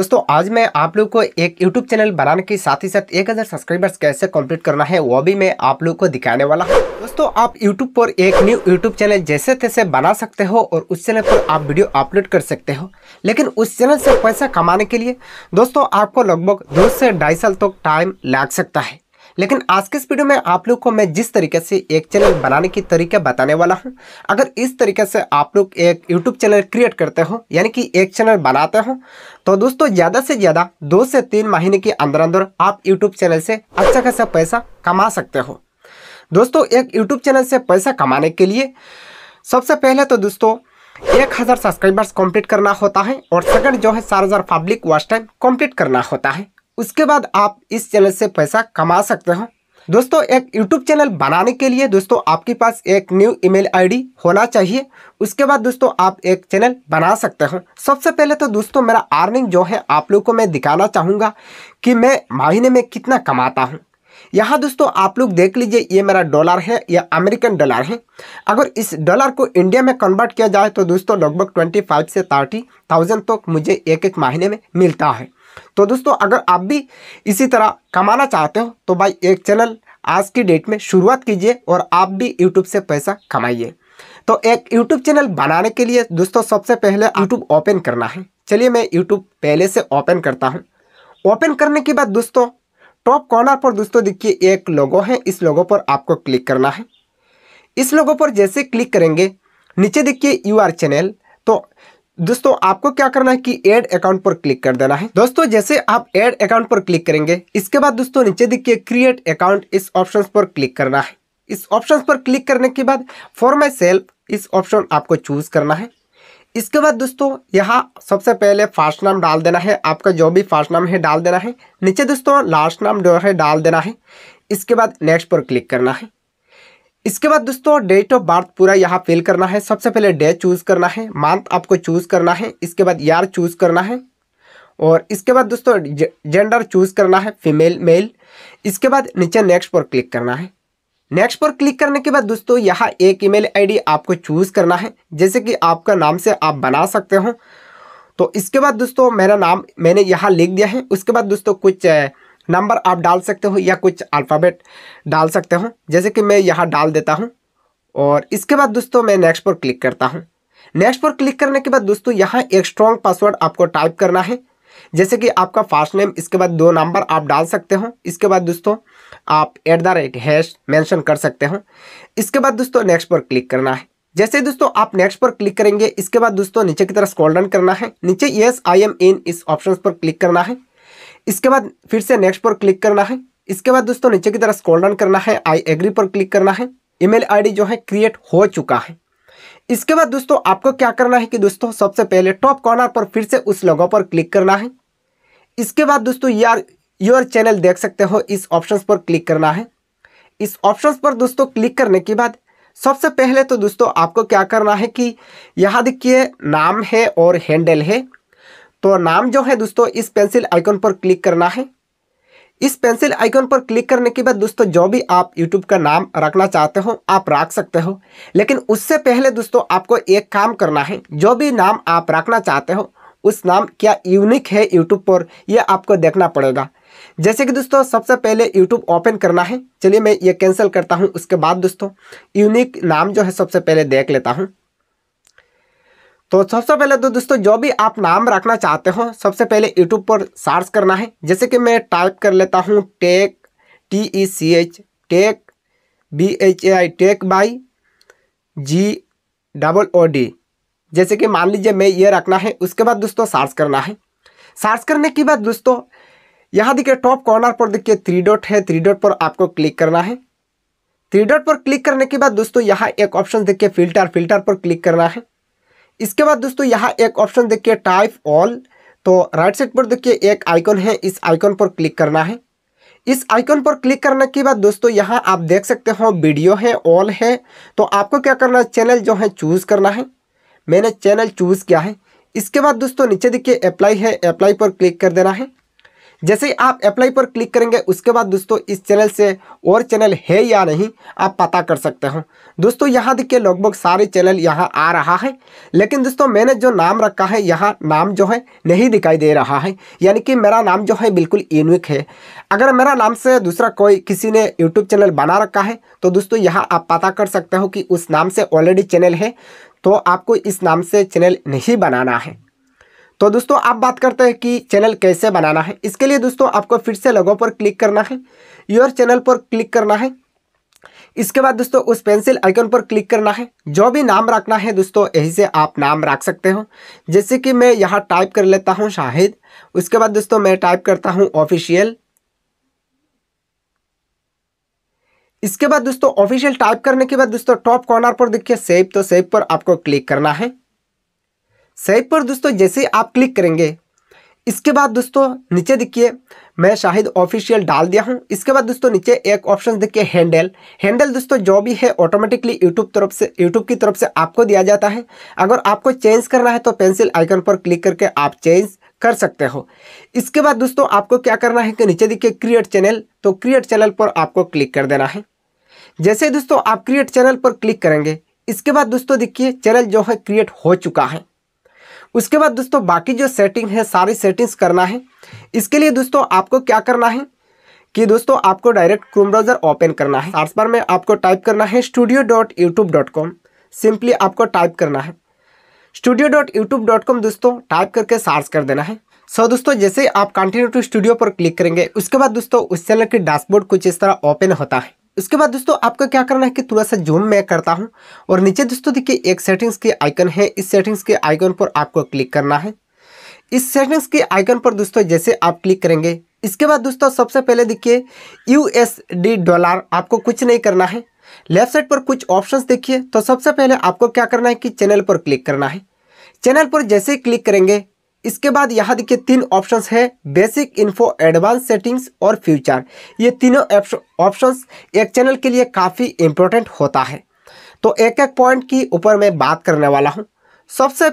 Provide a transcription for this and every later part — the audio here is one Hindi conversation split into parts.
दोस्तों आज मैं आप लोग को एक YouTube चैनल बनाने के साथ ही साथ 1000 सब्सक्राइबर्स कैसे कंप्लीट करना है वो भी मैं आप लोग को दिखाने वाला हूँ दोस्तों आप YouTube पर एक न्यू YouTube चैनल जैसे तैसे बना सकते हो और उस चैनल पर आप वीडियो अपलोड कर सकते हो लेकिन उस चैनल से पैसा कमाने के लिए दोस्तों आपको लगभग दो से ढाई साल तक तो टाइम लग सकता है लेकिन आज के इस वीडियो में आप लोग को मैं जिस तरीके से एक चैनल बनाने की तरीके बताने वाला हूँ अगर इस तरीके से आप लोग एक यूट्यूब चैनल क्रिएट करते हो यानी कि एक चैनल बनाते हो तो दोस्तों ज़्यादा से ज़्यादा दो से तीन महीने के अंदर अंदर आप यूट्यूब चैनल से अच्छा खासा पैसा कमा सकते हो दोस्तों एक यूट्यूब चैनल से पैसा कमाने के लिए सबसे पहले तो दोस्तों एक हज़ार सब्सक्राइबर्स कंप्लीट करना होता है और सेकंड जो है चार हज़ार पब्लिक वॉच टाइम कंप्लीट करना होता है उसके बाद आप इस चैनल से पैसा कमा सकते हो दोस्तों एक YouTube चैनल बनाने के लिए दोस्तों आपके पास एक न्यू ईमेल आईडी होना चाहिए उसके बाद दोस्तों आप एक चैनल बना सकते हो सबसे पहले तो दोस्तों मेरा अर्निंग जो है आप लोग को मैं दिखाना चाहूँगा कि मैं महीने में कितना कमाता हूँ यहाँ दोस्तों आप लोग देख लीजिए ये मेरा डॉलर है या अमेरिकन डॉलर है अगर इस डॉलर को इंडिया में कन्वर्ट किया जाए तो दोस्तों लगभग ट्वेंटी फाइव से थर्टी थाउजेंड तक तो मुझे एक एक महीने में मिलता है तो दोस्तों अगर आप भी इसी तरह कमाना चाहते हो तो भाई एक चैनल आज की डेट में शुरुआत कीजिए और आप भी यूट्यूब से पैसा कमाइए तो एक यूट्यूब चैनल बनाने के लिए दोस्तों सबसे पहले यूट्यूब ओपन करना है चलिए मैं यूट्यूब पहले से ओपन करता हूँ ओपन करने के बाद दोस्तों टॉप कॉर्नर पर दोस्तों देखिए एक लोगो है इस लोगो पर आपको क्लिक करना है इस लोगो पर जैसे क्लिक करेंगे नीचे देखिए यू आर चैनल तो दोस्तों आपको क्या करना है कि एड अकाउंट पर क्लिक कर देना है दोस्तों जैसे आप एड अकाउंट पर क्लिक करेंगे इसके बाद दोस्तों नीचे देखिए क्रिएट अकाउंट इस ऑप्शन पर क्लिक करना है इस ऑप्शन पर क्लिक करने के बाद फॉर माई सेल्फ इस ऑप्शन आपको चूज करना है इसके बाद दोस्तों यहाँ सबसे पहले फर्स्ट नाम डाल देना है आपका जो भी फर्स्ट नाम है डाल देना है नीचे दोस्तों लास्ट नाम जो है डाल देना है इसके बाद नेक्स्ट पर क्लिक करना है इसके बाद दोस्तों डेट ऑफ बर्थ पूरा यहाँ फिल करना है सबसे पहले डे चूज़ करना है मंथ आपको चूज़ करना है इसके बाद यार चूज़ करना है और इसके बाद दोस्तों जेंडर चूज़ करना है फीमेल मेल इसके बाद नीचे नेक्स्ट पर क्लिक करना है नेक्स्ट पर क्लिक करने के बाद दोस्तों यहाँ एक ईमेल आईडी आपको चूज़ करना है जैसे कि आपका नाम से आप बना सकते हो तो इसके बाद दोस्तों मेरा नाम मैंने यहाँ लिख दिया है उसके बाद दोस्तों कुछ नंबर आप डाल सकते हो या कुछ अल्फ़ाबेट डाल सकते हो जैसे कि मैं यहाँ डाल देता हूँ और इसके बाद दोस्तों मैं नेक्स्ट पर क्लिक करता हूँ नेक्स्ट पर क्लिक करने के बाद दोस्तों यहाँ एक स्ट्रॉन्ग पासवर्ड आपको टाइप करना है जैसे कि आपका फर्स्ट नेम इसके बाद दो नंबर आप डाल सकते हो इसके बाद दोस्तों आप at the rate hash mention कर सकते हो इसके बाद दोस्तों नेक्स्ट पर क्लिक करना है जैसे दोस्तों आप नेक्स्ट पर क्लिक करेंगे इसके बाद दोस्तों नीचे की तरफ स्क्रॉल डाउन करना है नीचे यस आई एम इन इस ऑप्शन पर क्लिक करना है इसके बाद फिर से नेक्स्ट पर क्लिक करना है इसके बाद दोस्तों नीचे की तरफ स्क्रॉल डाउन करना है आई एग्री पर क्लिक करना है ईमेल आईडी जो है क्रिएट हो चुका है इसके बाद दोस्तों आपको क्या करना है कि दोस्तों सबसे पहले टॉप कॉर्नर पर फिर से उस लोगों पर क्लिक करना है इसके बाद दोस्तों यार योर चैनल देख सकते हो इस ऑप्शंस पर क्लिक करना है इस ऑप्शंस पर दोस्तों क्लिक करने के बाद सबसे पहले तो दोस्तों आपको क्या करना है कि यहाँ देखिए नाम है और हैंडल है तो नाम जो है दोस्तों इस पेंसिल आइकॉन पर क्लिक करना है इस पेंसिल आइकॉन पर क्लिक करने के बाद दोस्तों जो भी आप यूट्यूब का नाम रखना चाहते हो आप रख सकते हो लेकिन उससे पहले दोस्तों आपको एक काम करना है जो भी नाम आप रखना चाहते हो उस नाम क्या यूनिक है यूट्यूब पर यह आपको देखना पड़ेगा जैसे कि दोस्तों सबसे पहले यूट्यूब ओपन करना है चलिए मैं ये कैंसिल करता हूँ उसके बाद दोस्तों यूनिक नाम जो है सबसे पहले देख लेता हूँ तो सबसे पहले तो दोस्तों जो भी आप नाम रखना चाहते हो सबसे पहले यूट्यूब पर सर्च करना है जैसे कि मैं टाइप कर लेता हूँ tech T E C H tech B H A I tech by G double O D जैसे कि मान लीजिए मैं ये रखना है उसके बाद दोस्तों सर्च करना है सर्च करने के बाद दोस्तों यहाँ देखिए टॉप कॉर्नर पर देखिए थ्री डॉट है थ्री डॉट पर आपको क्लिक करना है थ्री डॉट पर क्लिक करने के बाद दोस्तों यहाँ एक ऑप्शन देखिए फिल्टर फिल्टर पर क्लिक करना है इसके बाद दोस्तों यहाँ एक ऑप्शन देखिए टाइप ऑल तो राइट साइड पर देखिए एक आइकॉन है इस आइकॉन पर क्लिक करना है इस आइकॉन पर क्लिक करने के बाद दोस्तों यहाँ आप देख सकते हो वीडियो है ऑल है तो आपको क्या करना है चैनल जो है चूज़ करना है मैंने चैनल चूज़ किया है इसके बाद दोस्तों नीचे देखिए अप्लाई है अप्लाई पर क्लिक कर देना है जैसे ही आप अप्लाई पर क्लिक करेंगे उसके बाद दोस्तों इस चैनल से और चैनल है या नहीं आप पता कर सकते हो दोस्तों यहाँ देखिए लगभग सारे चैनल यहाँ आ रहा है लेकिन दोस्तों मैंने जो नाम रखा है यहाँ नाम जो है नहीं दिखाई दे रहा है यानी कि मेरा नाम जो है बिल्कुल यूनिक है अगर मेरा नाम से दूसरा कोई किसी ने यूट्यूब चैनल बना रखा है तो दोस्तों यहाँ आप पता कर सकते हो कि उस नाम से ऑलरेडी चैनल है तो आपको इस नाम से चैनल नहीं बनाना है तो दोस्तों आप बात करते हैं कि चैनल कैसे बनाना है इसके लिए दोस्तों आपको फिर से लोगों पर क्लिक करना है योर चैनल पर क्लिक करना है इसके बाद दोस्तों उस पेंसिल आइकन पर क्लिक करना है जो भी नाम रखना है दोस्तों यही से आप नाम रख सकते हो जैसे कि मैं यहाँ टाइप कर लेता हूँ शाहिद उसके बाद दोस्तों मैं टाइप करता हूँ ऑफिशियल इसके बाद दोस्तों ऑफिशियल टाइप करने के बाद दोस्तों टॉप कॉर्नर पर देखिए सेव तो सेव पर आपको क्लिक करना है साइट पर दोस्तों जैसे आप क्लिक करेंगे इसके बाद दोस्तों नीचे देखिए मैं शाहिद ऑफिशियल डाल दिया हूँ इसके बाद दोस्तों नीचे एक ऑप्शन देखिए हैंडल हैंडल दोस्तों जो भी है ऑटोमेटिकली यूट्यूब तरफ से यूट्यूब की तरफ से आपको दिया जाता है अगर आपको चेंज करना है तो पेंसिल आइकन पर क्लिक करके आप चेंज कर सकते हो इसके बाद दोस्तों आपको क्या करना है कि नीचे देखिए क्रिएट चैनल तो क्रिएट चैनल पर आपको क्लिक कर देना है जैसे दोस्तों आप क्रिएट चैनल पर क्लिक करेंगे इसके बाद दोस्तों देखिए चैनल जो है क्रिएट हो चुका है उसके बाद दोस्तों बाकी जो सेटिंग है सारी सेटिंग्स करना है इसके लिए दोस्तों आपको क्या करना है कि दोस्तों आपको डायरेक्ट क्रोम ब्राउज़र ओपन करना है सर्च पर में आपको टाइप करना है studio dot YouTube dot com simply आपको टाइप करना है studio dot YouTube dot com दोस्तों टाइप करके सर्च कर देना है सो दोस्तों जैसे आप कंटिन्यू टू स्टूडियो पर क्लिक करेंगे उसके बाद दोस्तों उस चैनल के डैशबोर्ड कुछ इस तरह ओपन होता है उसके बाद दोस्तों आपको क्या करना है कि थोड़ा सा जूम मैं करता हूँ और नीचे दोस्तों देखिए एक सेटिंग्स के आइकन है इस सेटिंग्स के आइकन पर आपको क्लिक करना है इस सेटिंग्स के आइकन पर दोस्तों जैसे आप क्लिक करेंगे इसके बाद दोस्तों सबसे पहले देखिए यूएसडी डॉलर आपको कुछ नहीं करना है लेफ्ट साइड पर कुछ ऑप्शंस देखिए तो सबसे पहले आपको क्या करना है कि चैनल पर क्लिक करना है चैनल पर जैसे ही क्लिक करेंगे इसके बाद यहाँ देखिए तीन ऑप्शंस है बेसिक इन्फो एडवांस सेटिंग्स और फ्यूचर ये तीनों ऑप्शंस एक चैनल के लिए काफ़ी इम्पोर्टेंट होता है तो एक एक पॉइंट की ऊपर मैं बात करने वाला हूँ सबसे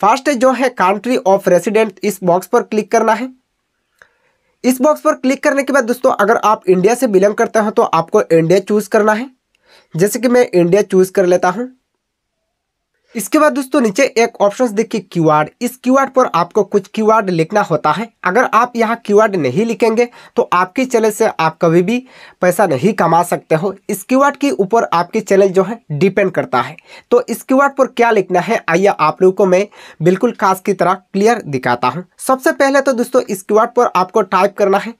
फास्ट जो है कंट्री ऑफ रेसिडेंट इस बॉक्स पर क्लिक करना है इस बॉक्स पर क्लिक करने के बाद दोस्तों अगर आप इंडिया से बिलोंग करते हो तो आपको इंडिया चूज़ करना है जैसे कि मैं इंडिया चूज़ कर लेता हूँ इसके बाद दोस्तों नीचे एक ऑप्शन देखिए क्यूआर इस क्यूआर पर आपको कुछ क्यूआर लिखना होता है अगर आप यहाँ क्यूआर नहीं लिखेंगे तो आपके चैनल से आप कभी भी पैसा नहीं कमा सकते हो इस क्यूआर के ऊपर आपके चैनल जो है डिपेंड करता है तो इस क्यूआर पर क्या लिखना है आइए आप लोगों को मैं बिल्कुल खास की तरह क्लियर दिखाता हूँ सबसे पहले तो दोस्तों इस क्यूआर पर आपको टाइप करना है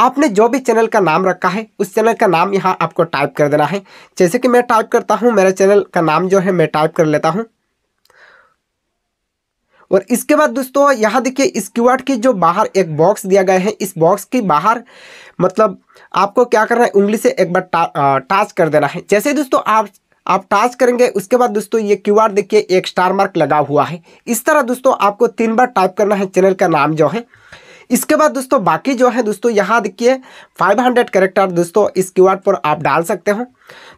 आपने जो भी चैनल का नाम रखा है उस चैनल का नाम यहाँ आपको टाइप कर देना है जैसे कि मैं टाइप करता हूँ मेरा चैनल का नाम जो है मैं टाइप कर लेता हूँ और इसके बाद दोस्तों यहाँ देखिए इस क्यूआर की जो बाहर एक बॉक्स दिया गया है इस बॉक्स की बाहर मतलब आपको क्या करना है उंगली से एक बार टाच कर देना है जैसे दोस्तों आप आप टाच करेंगे उसके बाद दोस्तों ये क्यूआर देखिए एक स्टार मार्क लगा हुआ है इस तरह दोस्तों आपको तीन बार टाइप करना है चैनल का नाम जो है इसके बाद दोस्तों बाकी जो है दोस्तों यहाँ देखिए 500 करेक्टर दोस्तों इस क्यूआर पर आप डाल सकते हो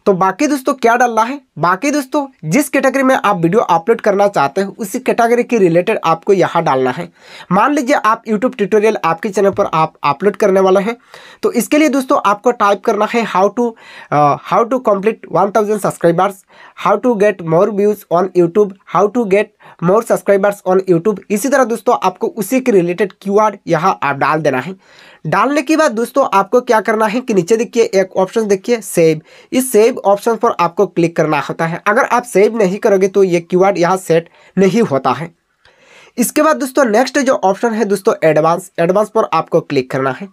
तो बाकी दोस्तों क्या डालना है बाकी दोस्तों जिस कैटेगरी में आप वीडियो अपलोड करना चाहते हो उसी कैटेगरी के रिलेटेड आपको यहाँ डालना है मान लीजिए आप यूट्यूब ट्यूटोरियल आपके चैनल पर आप अपलोड करने वाले हैं तो इसके लिए दोस्तों आपको टाइप करना है how to how to complete one thousand subscribers how to get more views on YouTube how to get more subscribers on YouTube इसी तरह दोस्तों आपको उसी के रिलेटेड क्यू आर यहाँ आप डाल देना है डालने के बाद दोस्तों आपको क्या करना है कि नीचे देखिए एक ऑप्शन देखिए सेव इस सेव ऑप्शन पर आपको क्लिक करना होता है अगर आप सेव नहीं करोगे तो ये क्यू आर यहाँ सेट नहीं होता है इसके बाद दोस्तों नेक्स्ट जो ऑप्शन है दोस्तों एडवांस एडवांस पर आपको क्लिक करना है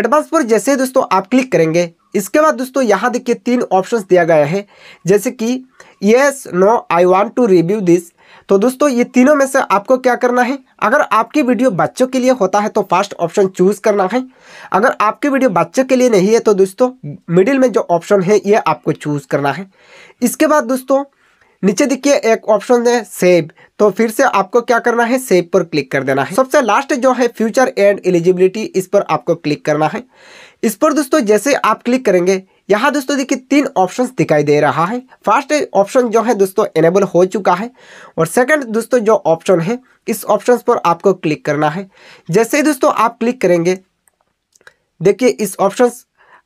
एडवांस पर जैसे दोस्तों आप क्लिक करेंगे इसके बाद दोस्तों यहाँ देखिए तीन ऑप्शंस दिया गया है जैसे कि yes no I want to review this तो दोस्तों ये तीनों में से आपको क्या करना है अगर आपकी वीडियो बच्चों के लिए होता है तो फर्स्ट ऑप्शन चूज़ करना है अगर आपकी वीडियो बच्चों के लिए नहीं है तो दोस्तों मिडिल में जो ऑप्शन है ये आपको चूज़ करना है इसके बाद दोस्तों नीचे देखिए एक ऑप्शन है सेव तो फिर से आपको क्या करना है सेव पर क्लिक कर देना है सबसे लास्ट जो है फ्यूचर एंड एलिजिबिलिटी इस पर आपको क्लिक करना है इस पर दोस्तों जैसे आप क्लिक करेंगे यहाँ दोस्तों देखिए तीन ऑप्शन दिखाई दे रहा है फर्स्ट ऑप्शन जो है दोस्तों एनेबल हो चुका है और सेकंड दोस्तों जो ऑप्शन है इस ऑप्शन पर आपको क्लिक करना है जैसे ही दोस्तों आप क्लिक करेंगे देखिए इस ऑप्शन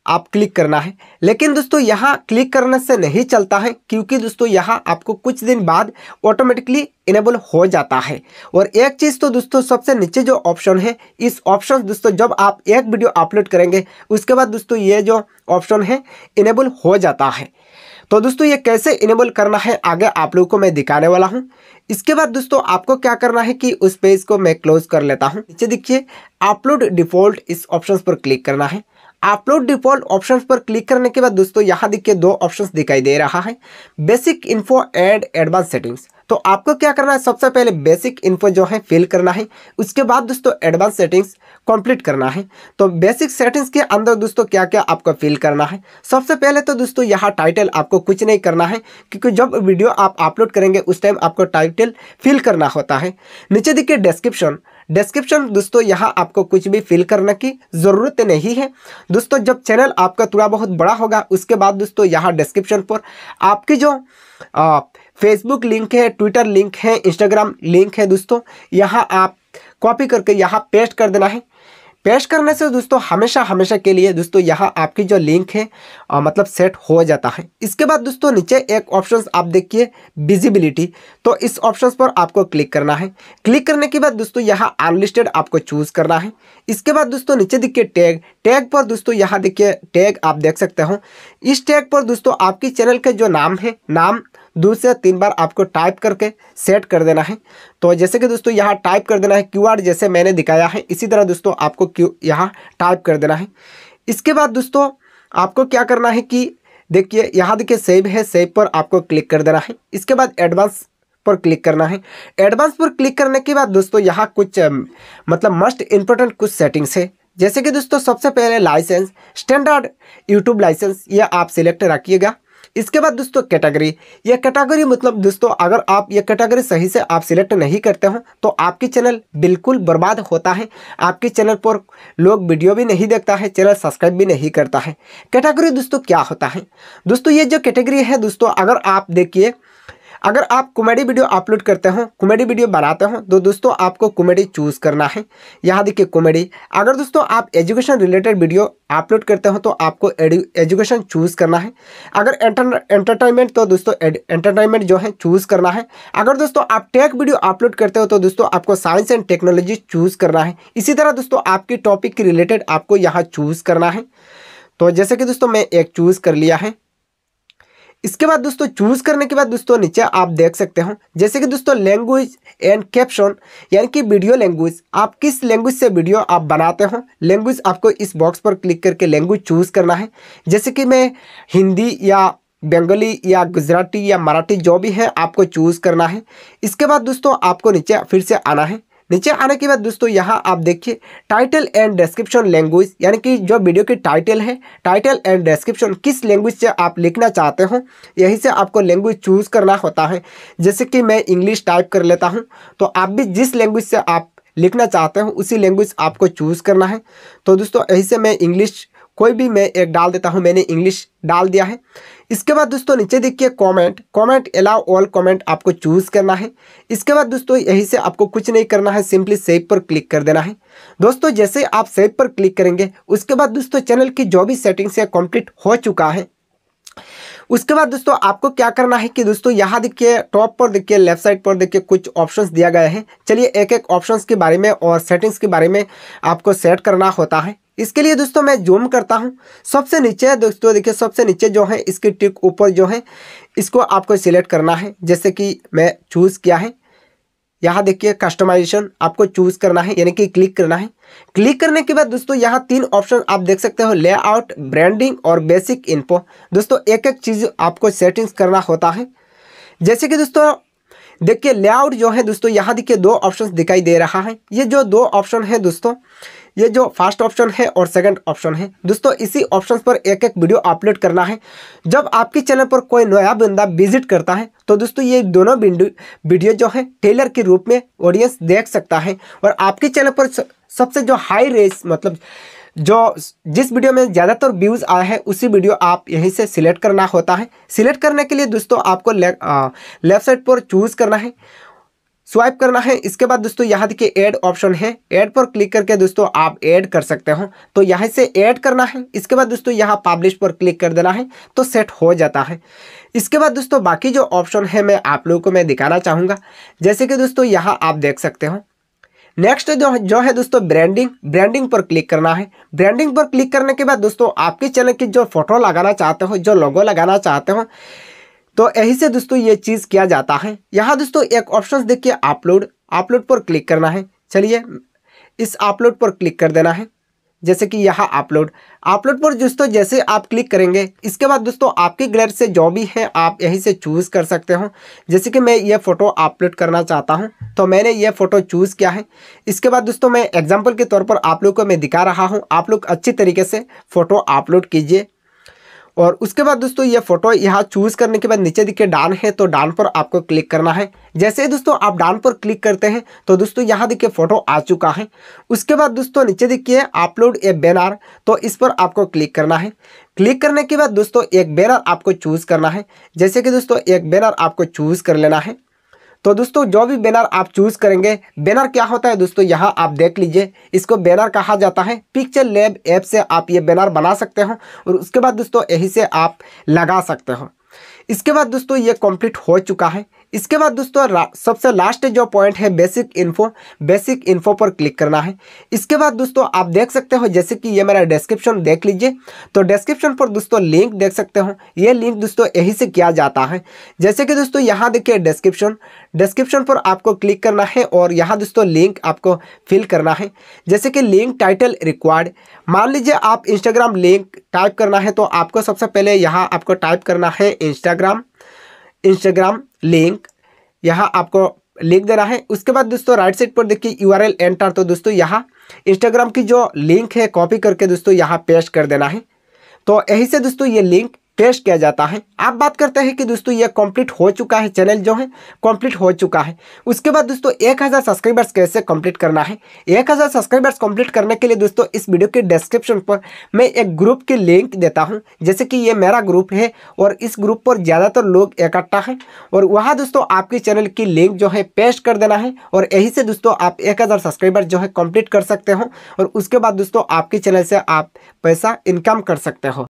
आप क्लिक करना है लेकिन दोस्तों यहाँ क्लिक करने से नहीं चलता है क्योंकि दोस्तों यहाँ आपको कुछ दिन बाद ऑटोमेटिकली इनेबल हो जाता है और एक चीज़ तो दोस्तों सबसे नीचे जो ऑप्शन है इस ऑप्शन दोस्तों जब आप एक वीडियो अपलोड करेंगे उसके बाद दोस्तों ये जो ऑप्शन है इनेबल हो जाता है तो दोस्तों ये कैसे इनेबल करना है आगे आप लोगों को मैं दिखाने वाला हूँ इसके बाद दोस्तों आपको क्या करना है कि उस पेज को मैं क्लोज कर लेता हूँ नीचे देखिए अपलोड डिफॉल्ट इस ऑप्शन पर क्लिक करना है अपलोड डिफॉल्ट ऑप्शंस पर क्लिक करने के बाद दोस्तों यहाँ देखिए दो ऑप्शंस दिखाई दे रहा है basic info and advance settings तो आपको क्या करना है सबसे पहले बेसिक इन्फो जो है फिल करना है उसके बाद दोस्तों एडवांस सेटिंग्स कंप्लीट करना है तो बेसिक सेटिंग्स के अंदर दोस्तों क्या क्या आपको फिल करना है सबसे पहले तो दोस्तों यहाँ टाइटल आपको कुछ नहीं करना है क्योंकि जब वीडियो आप अपलोड करेंगे उस टाइम आपको टाइटल फिल करना होता है नीचे देखिए डिस्क्रिप्शन डिस्क्रिप्शन दोस्तों यहाँ आपको कुछ भी फिल करने की ज़रूरत नहीं है दोस्तों जब चैनल आपका थोड़ा बहुत बड़ा होगा उसके बाद दोस्तों यहाँ डिस्क्रिप्शन पर आपकी जो फेसबुक लिंक है ट्विटर लिंक है इंस्टाग्राम लिंक है दोस्तों यहाँ आप कॉपी करके यहाँ पेस्ट कर देना है पेश करने से दोस्तों हमेशा हमेशा के लिए दोस्तों यहाँ आपकी जो लिंक है आ, मतलब सेट हो जाता है इसके बाद दोस्तों नीचे एक ऑप्शन आप देखिए विजिबिलिटी तो इस ऑप्शन पर आपको क्लिक करना है क्लिक करने के बाद दोस्तों यहाँ अनलिस्टेड आपको चूज़ करना है इसके बाद दोस्तों नीचे देखिए टैग टैग पर दोस्तों यहाँ देखिए टैग आप देख सकते हो इस टैग पर दोस्तों आपकी चैनल के जो नाम है नाम दो से तीन बार आपको टाइप करके सेट कर देना है तो जैसे कि दोस्तों यहाँ टाइप कर देना है क्यू जैसे मैंने दिखाया है इसी तरह दोस्तों आपको क्यू यहाँ टाइप कर देना है इसके बाद दोस्तों आपको क्या करना है कि देखिए यहाँ देखिए सेव है सेव पर आपको क्लिक कर देना है इसके बाद एडवांस पर क्लिक करना है एडवांस पर क्लिक करने के बाद दोस्तों यहाँ कुछ मतलब मस्ट इम्पोर्टेंट कुछ सेटिंग्स है जैसे कि दोस्तों सबसे पहले लाइसेंस स्टैंडर्ड यूट्यूब लाइसेंस यह आप सिलेक्ट रखिएगा इसके बाद दोस्तों कैटेगरी यह कैटेगरी मतलब दोस्तों अगर आप यह कैटेगरी सही से आप सिलेक्ट नहीं करते हो तो आपकी चैनल बिल्कुल बर्बाद होता है आपके चैनल पर लोग वीडियो भी नहीं देखता है चैनल सब्सक्राइब भी नहीं करता है कैटेगरी दोस्तों क्या होता है दोस्तों ये जो कैटेगरी है दोस्तों अगर आप देखिए अगर आप कॉमेडी वीडियो अपलोड करते हो कॉमेडी वीडियो बनाते हो तो दोस्तों आपको कॉमेडी चूज़ करना है यहाँ देखिए कॉमेडी अगर दोस्तों आप एजुकेशन रिलेटेड वीडियो अपलोड करते हो तो आपको एजुकेशन चूज़ करना है अगर एंटरटेनमेंट तो दोस्तों एंटरटेनमेंट जो है चूज़ करना है अगर दोस्तों आप टेक वीडियो अपलोड करते हो तो दोस्तों आपको साइंस एंड टेक्नोलॉजी चूज़ करना है इसी तरह दोस्तों आपकी टॉपिक के रिलेटेड आपको यहाँ चूज़ करना है तो जैसे कि दोस्तों मैं एक चूज़ कर लिया है इसके बाद दोस्तों चूज़ करने के बाद दोस्तों नीचे आप देख सकते हो जैसे कि दोस्तों लैंग्वेज एंड कैप्शन यानी कि वीडियो लैंग्वेज आप किस लैंग्वेज से वीडियो आप बनाते हो लैंग्वेज आपको इस बॉक्स पर क्लिक करके लैंग्वेज चूज़ करना है जैसे कि मैं हिंदी या बंगाली या गुजराती या मराठी जो भी है आपको चूज़ करना है इसके बाद दोस्तों आपको नीचे फिर से आना है नीचे आने के बाद दोस्तों यहाँ आप देखिए टाइटल एंड डिस्क्रिप्शन लैंग्वेज यानी कि जो वीडियो की टाइटल है टाइटल एंड डिस्क्रिप्शन किस लैंग्वेज से आप लिखना चाहते हो यहीं से आपको लैंग्वेज चूज़ करना होता है जैसे कि मैं इंग्लिश टाइप कर लेता हूँ तो आप भी जिस लैंग्वेज से आप लिखना चाहते हो उसी लैंग्वेज आपको चूज़ करना है तो दोस्तों यहीं से मैं इंग्लिश कोई भी मैं एक डाल देता हूँ मैंने इंग्लिश डाल दिया है इसके बाद दोस्तों नीचे देखिए comment comment allow all comment आपको चूज करना है इसके बाद दोस्तों यहीं से आपको कुछ नहीं करना है सिंपली सेव पर क्लिक कर देना है दोस्तों जैसे आप सेव पर क्लिक करेंगे उसके बाद दोस्तों चैनल की जो भी सेटिंग्स है कंप्लीट हो चुका है उसके बाद दोस्तों आपको क्या करना है कि दोस्तों यहाँ देखिए टॉप पर देखिए लेफ्ट साइड पर देखिए कुछ ऑप्शन दिया गया है चलिए एक एक ऑप्शन के बारे में और सेटिंग्स के बारे में आपको सेट करना होता है इसके लिए दोस्तों मैं जूम करता हूँ सबसे नीचे दोस्तों देखिए सबसे नीचे जो है इसके टिक ऊपर जो है इसको आपको सिलेक्ट करना है जैसे कि मैं चूज़ किया है यहाँ देखिए कस्टमाइजेशन आपको चूज करना है यानी कि क्लिक करना है क्लिक करने के बाद दोस्तों यहाँ तीन ऑप्शन आप देख सकते हो लेआउट ब्रांडिंग और बेसिक इन्फो दोस्तों एक एक चीज़ आपको सेटिंग्स करना होता है जैसे कि दोस्तों देखिए लेआउट जो है दोस्तों यहाँ देखिए दो ऑप्शन दिखाई दे रहा है ये जो दो ऑप्शन है दोस्तों ये जो फर्स्ट ऑप्शन है और सेकंड ऑप्शन है दोस्तों इसी ऑप्शन पर एक एक वीडियो अपलोड करना है जब आपके चैनल पर कोई नया बंदा विजिट करता है तो दोस्तों ये दोनों वीडियो जो है टेलर के रूप में ऑडियंस देख सकता है और आपके चैनल पर सबसे जो हाई रेस मतलब जो जिस वीडियो में ज़्यादातर व्यूज़ आया है उसी वीडियो आप यहीं से सिलेक्ट करना होता है सिलेक्ट करने के लिए दोस्तों आपको लेफ्ट साइड पर चूज़ करना है स्वाइप करना है इसके बाद दोस्तों यहाँ देखिए ऐड ऑप्शन है ऐड पर क्लिक करके दोस्तों आप ऐड कर सकते हो तो यहाँ से ऐड करना है इसके बाद दोस्तों यहाँ पब्लिश पर क्लिक कर देना है तो सेट हो जाता है इसके बाद दोस्तों बाकी जो ऑप्शन है मैं आप लोगों को मैं दिखाना चाहूँगा जैसे कि दोस्तों यहाँ आप देख सकते हो नेक्स्ट जो जो है दोस्तों ब्रांडिंग ब्रांडिंग पर क्लिक करना है ब्रांडिंग पर क्लिक करने के बाद दोस्तों आपके चैनल की जो फोटो लगाना चाहते हो जो लोगो लगाना चाहते हो तो यही से दोस्तों ये चीज़ किया जाता है यहाँ दोस्तों एक ऑप्शन देखिए अपलोड अपलोड पर क्लिक करना है चलिए इस अपलोड पर क्लिक कर देना है जैसे कि यहाँ अपलोड अपलोड पर दोस्तों जैसे आप क्लिक करेंगे इसके बाद दोस्तों आपके गैलरी से जो भी है आप यहीं से चूज़ कर सकते हो जैसे कि मैं ये फ़ोटो अपलोड करना चाहता हूँ तो मैंने ये फ़ोटो चूज़ किया है इसके बाद दोस्तों मैं एग्जाम्पल के तौर पर आप लोग को मैं दिखा रहा हूँ आप लोग अच्छी तरीके से फ़ोटो अपलोड कीजिए और उसके बाद दोस्तों ये फोटो यहाँ चूज़ करने के बाद नीचे दिखे डान है तो डान पर आपको क्लिक करना है जैसे ही दोस्तों आप डान पर क्लिक करते हैं तो दोस्तों यहाँ देखिए फोटो आ चुका है उसके बाद दोस्तों नीचे देखिए अपलोड ए बैनर तो इस पर आपको क्लिक करना है क्लिक करने के बाद दोस्तों एक बैनर आपको चूज़ करना है जैसे कि दोस्तों एक बैनर आपको चूज़ कर लेना है तो दोस्तों जो भी बैनर आप चूज करेंगे बैनर क्या होता है दोस्तों यहाँ आप देख लीजिए इसको बैनर कहा जाता है पिक्चर लेब ऐप से आप ये बैनर बना सकते हो और उसके बाद दोस्तों यही से आप लगा सकते हो इसके बाद दोस्तों ये कंप्लीट हो चुका है इसके बाद दोस्तों सबसे लास्ट जो पॉइंट है बेसिक इन्फो बेसिक इन्फो पर क्लिक करना है इसके बाद दोस्तों आप देख सकते हो जैसे कि ये मेरा डिस्क्रिप्शन देख लीजिए तो डिस्क्रिप्शन पर दोस्तों लिंक देख सकते हो ये लिंक दोस्तों यही से किया जाता है जैसे कि दोस्तों यहाँ देखिए डिस्क्रिप्शन डिस्क्रिप्शन पर आपको क्लिक करना है और यहाँ दोस्तों लिंक आपको फिल करना है जैसे कि लिंक टाइटल रिक्वायर्ड मान लीजिए आप इंस्टाग्राम लिंक टाइप करना है तो आपको सबसे पहले यहाँ आपको टाइप करना है इंस्टाग्राम इंस्टाग्राम लिंक यहाँ आपको लिंक देना है उसके बाद दोस्तों राइट साइड पर देखिए यू आर एल एंटर तो दोस्तों यहाँ इंस्टाग्राम की जो लिंक है कॉपी करके दोस्तों यहाँ पेस्ट कर देना है तो यही से दोस्तों ये लिंक टेस्ट किया जाता है आप बात करते हैं कि दोस्तों ये कंप्लीट हो चुका है चैनल जो है कंप्लीट हो चुका है उसके बाद दोस्तों 1000 सब्सक्राइबर्स कैसे कंप्लीट करना है 1000 सब्सक्राइबर्स कंप्लीट करने के लिए दोस्तों इस वीडियो के डिस्क्रिप्शन पर मैं एक ग्रुप की लिंक देता हूँ जैसे कि ये मेरा ग्रुप है और इस ग्रुप पर ज़्यादातर लोग इकट्ठा हैं और वहाँ दोस्तों आपके चैनल की लिंक जो है पेस्ट कर देना है और यहीं से दोस्तों आप एक सब्सक्राइबर जो है कम्प्लीट कर सकते हो और उसके बाद दोस्तों आपके चैनल से आप पैसा इनकम कर सकते हो